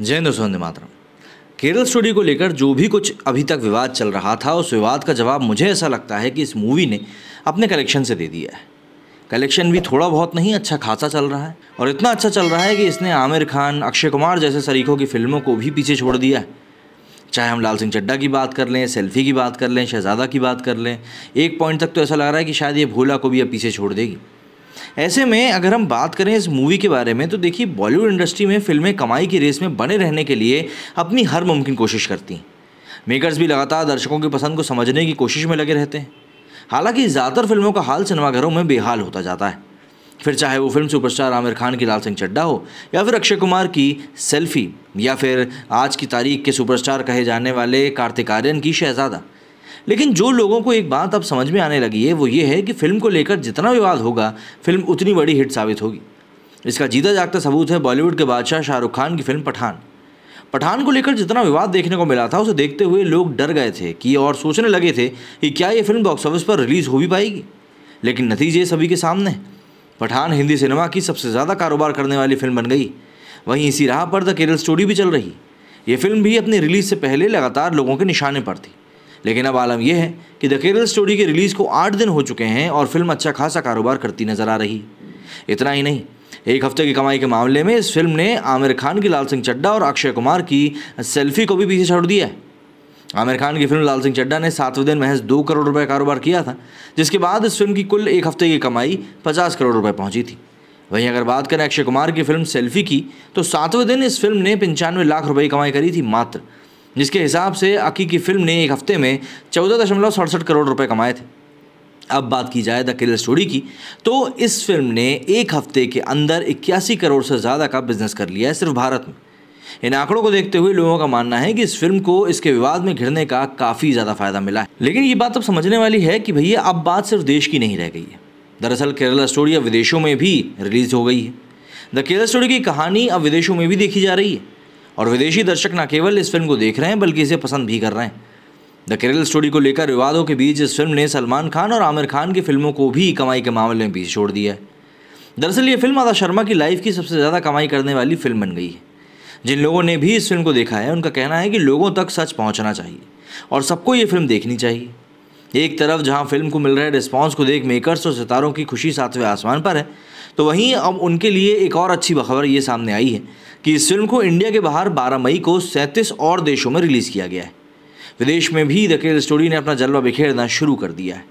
जय सुंद मातरम केरल स्टोरी को लेकर जो भी कुछ अभी तक विवाद चल रहा था उस विवाद का जवाब मुझे ऐसा लगता है कि इस मूवी ने अपने कलेक्शन से दे दिया है कलेक्शन भी थोड़ा बहुत नहीं अच्छा खासा चल रहा है और इतना अच्छा चल रहा है कि इसने आमिर खान अक्षय कुमार जैसे सरीखों की फिल्मों को भी पीछे छोड़ दिया है चाहे हम लाल सिंह चड्डा की बात कर लें सेल्फी की बात कर लें शहजादा की बात कर लें एक पॉइंट तक तो ऐसा लग रहा है कि शायद ये भोला को भी अब पीछे छोड़ देगी ऐसे में अगर हम बात करें इस मूवी के बारे में तो देखिए बॉलीवुड इंडस्ट्री में फिल्में कमाई की रेस में बने रहने के लिए अपनी हर मुमकिन कोशिश करती हैं मेकर्स भी लगातार दर्शकों की पसंद को समझने की कोशिश में लगे रहते हैं हालांकि ज़्यादातर फिल्मों का हाल सिनेमाघरों में बेहाल होता जाता है फिर चाहे वो फिल्म सुपरस्टार आमिर खान की लाल सिंह चड्डा हो या फिर अक्षय कुमार की सेल्फी या फिर आज की तारीख के सुपरस्टार कहे जाने वाले कार्तिक आर्यन की शहजादा लेकिन जो लोगों को एक बात अब समझ में आने लगी है वो ये है कि फिल्म को लेकर जितना विवाद होगा फिल्म उतनी बड़ी हिट साबित होगी इसका जीता जागता सबूत है बॉलीवुड के बादशाह शाहरुख खान की फिल्म पठान पठान को लेकर जितना विवाद देखने को मिला था उसे देखते हुए लोग डर गए थे कि और सोचने लगे थे कि क्या ये फिल्म बॉक्स ऑफिस पर रिलीज़ हो भी पाएगी लेकिन नतीजे सभी के सामने हैं पठान हिंदी सिनेमा की सबसे ज़्यादा कारोबार करने वाली फिल्म बन गई वहीं इसी राह पर द केरल स्टोरी भी चल रही ये फिल्म भी अपनी रिलीज से पहले लगातार लोगों के निशाने पर थी लेकिन अब आलम यह है कि द केरल स्टोरी की रिलीज़ को आठ दिन हो चुके हैं और फिल्म अच्छा खासा कारोबार करती नज़र आ रही इतना ही नहीं एक हफ्ते की कमाई के मामले में इस फिल्म ने आमिर खान की लाल सिंह चड्डा और अक्षय कुमार की सेल्फी को भी पीछे छोड़ दिया है आमिर खान की फिल्म लाल सिंह चड्डा ने सातवें दिन महज दो करोड़ रुपए कारोबार किया था जिसके बाद इस फिल्म की कुल एक हफ्ते की कमाई पचास करोड़ रुपए पहुंची थी वहीं अगर बात करें अक्षय कुमार की फिल्म सेल्फी की तो सातवें दिन इस फिल्म ने पंचानवे लाख रुपए की कमाई करी थी मात्र जिसके हिसाब से अकी की फिल्म ने एक हफ्ते में चौदह दशमलव सड़सठ करोड़ रुपए कमाए थे अब बात की जाए द किलर स्टोरी की तो इस फिल्म ने एक हफ्ते के अंदर इक्यासी करोड़ से ज़्यादा का बिजनेस कर लिया है सिर्फ भारत में इन आंकड़ों को देखते हुए लोगों का मानना है कि इस फिल्म को इसके विवाद में घिरने का काफ़ी ज़्यादा फायदा मिला है लेकिन ये बात अब समझने वाली है कि भैया अब बात सिर्फ देश की नहीं रह गई है दरअसल केरला स्टोरी अब विदेशों में भी रिलीज हो गई है द केरला स्टोरी की कहानी अब विदेशों में भी देखी जा रही है और विदेशी दर्शक न केवल इस फिल्म को देख रहे हैं बल्कि इसे पसंद भी कर रहे हैं द केरल स्टोरी को लेकर विवादों के बीच इस फिल्म ने सलमान खान और आमिर खान की फिल्मों को भी कमाई के मामले में पीछे छोड़ दिया है दरअसल ये फिल्म आदा शर्मा की लाइफ की सबसे ज़्यादा कमाई करने वाली फिल्म बन गई है जिन लोगों ने भी इस फिल्म को देखा है उनका कहना है कि लोगों तक सच पहुंचना चाहिए और सबको ये फिल्म देखनी चाहिए एक तरफ जहां फिल्म को मिल रहे रिस्पांस को देख मेकर्स और सितारों की खुशी सातवें आसमान पर है तो वहीं अब उनके लिए एक और अच्छी खबर ये सामने आई है कि इस फिल्म को इंडिया के बाहर 12 मई को सैंतीस और देशों में रिलीज़ किया गया है विदेश में भी द केल स्टोरी ने अपना जलवा बिखेरना शुरू कर दिया है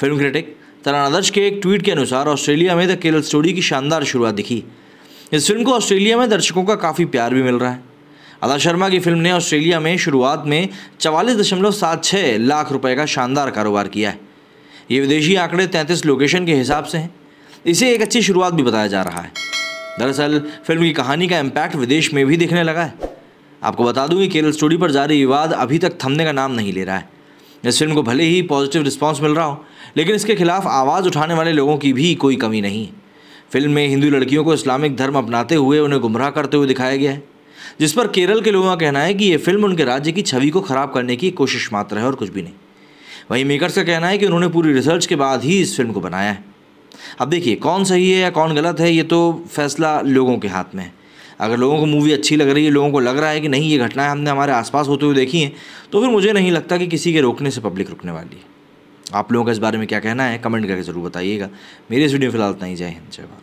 फिल्म क्रिटिक तरण आदर्श के एक ट्वीट के अनुसार ऑस्ट्रेलिया में द केल स्टोरी की शानदार शुरुआत दिखी इस फिल्म को ऑस्ट्रेलिया में दर्शकों का काफ़ी प्यार भी मिल रहा है अदा शर्मा की फिल्म ने ऑस्ट्रेलिया में शुरुआत में चवालीस दशमलव सात छः लाख रुपए का शानदार कारोबार किया है ये विदेशी आंकड़े तैंतीस लोकेशन के हिसाब से हैं इसे एक अच्छी शुरुआत भी बताया जा रहा है दरअसल फिल्म की कहानी का इम्पैक्ट विदेश में भी दिखने लगा है आपको बता दूं कि केरल स्टोरी पर जारी विवाद अभी तक थमने का नाम नहीं ले रहा है इस फिल्म को भले ही पॉजिटिव रिस्पांस मिल रहा हो लेकिन इसके खिलाफ आवाज़ उठाने वाले लोगों की भी कोई कमी नहीं है फिल्म में हिंदू लड़कियों को इस्लामिक धर्म अपनाते हुए उन्हें गुमराह करते हुए दिखाया गया है जिस पर केरल के लोगों का कहना है कि ये फिल्म उनके राज्य की छवि को खराब करने की कोशिश मात्र है और कुछ भी नहीं वहीं मेकर्स का कहना है कि उन्होंने पूरी रिसर्च के बाद ही इस फिल्म को बनाया है अब देखिए कौन सही है या कौन गलत है ये तो फैसला लोगों के हाथ में है अगर लोगों को मूवी अच्छी लग रही है लोगों को लग रहा है कि नहीं ये घटनाएं हमने हमारे आसपास होते हुए देखी हैं तो फिर मुझे नहीं लगता कि किसी के रोकने से पब्लिक रुकने वाली है आप लोगों का इस बारे में क्या कहना है कमेंट करके ज़रूर बताइएगा मेरी इस वीडियो फिलहाल इतना ही जय हिंद जय भारत